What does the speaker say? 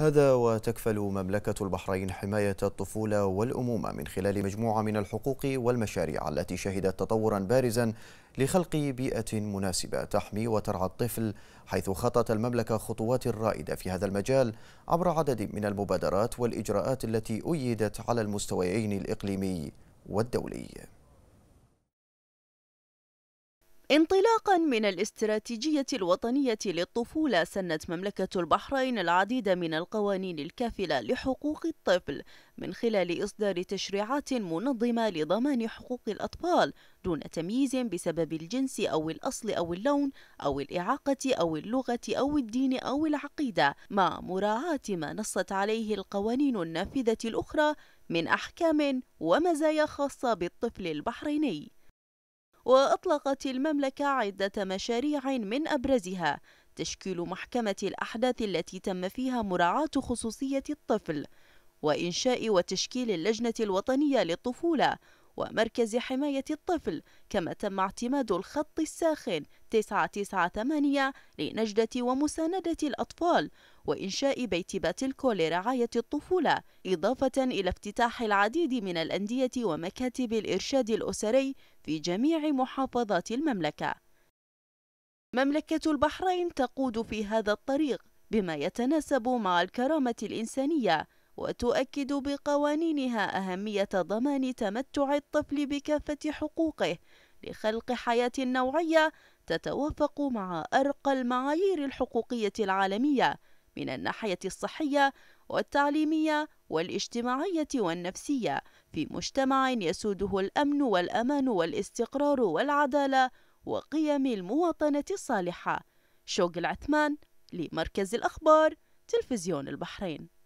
هذا وتكفل مملكة البحرين حماية الطفولة والأمومة من خلال مجموعة من الحقوق والمشاريع التي شهدت تطورا بارزا لخلق بيئة مناسبة تحمي وترعى الطفل حيث خطت المملكة خطوات رائدة في هذا المجال عبر عدد من المبادرات والإجراءات التي أيدت على المستويين الإقليمي والدولي انطلاقا من الاستراتيجية الوطنية للطفولة سنت مملكة البحرين العديد من القوانين الكافلة لحقوق الطفل من خلال إصدار تشريعات منظمة لضمان حقوق الأطفال دون تمييز بسبب الجنس أو الأصل أو اللون أو الإعاقة أو اللغة أو الدين أو العقيدة مع مراعاة ما نصت عليه القوانين النافذة الأخرى من أحكام ومزايا خاصة بالطفل البحريني وأطلقت المملكة عدة مشاريع من أبرزها تشكيل محكمة الأحداث التي تم فيها مراعاة خصوصية الطفل وإنشاء وتشكيل اللجنة الوطنية للطفولة ومركز حماية الطفل كما تم اعتماد الخط الساخن 998 لنجدة ومساندة الأطفال وإنشاء بيت باتلكو لرعاية الطفولة إضافة إلى افتتاح العديد من الأندية ومكاتب الإرشاد الأسري في جميع محافظات المملكة مملكة البحرين تقود في هذا الطريق بما يتناسب مع الكرامة الإنسانية وتؤكد بقوانينها أهمية ضمان تمتع الطفل بكافة حقوقه لخلق حياة نوعية تتوافق مع أرقى المعايير الحقوقية العالمية من الناحية الصحية والتعليمية والاجتماعية والنفسية في مجتمع يسوده الأمن والأمان والاستقرار والعدالة وقيم المواطنة الصالحة شوق العثمان لمركز الأخبار تلفزيون البحرين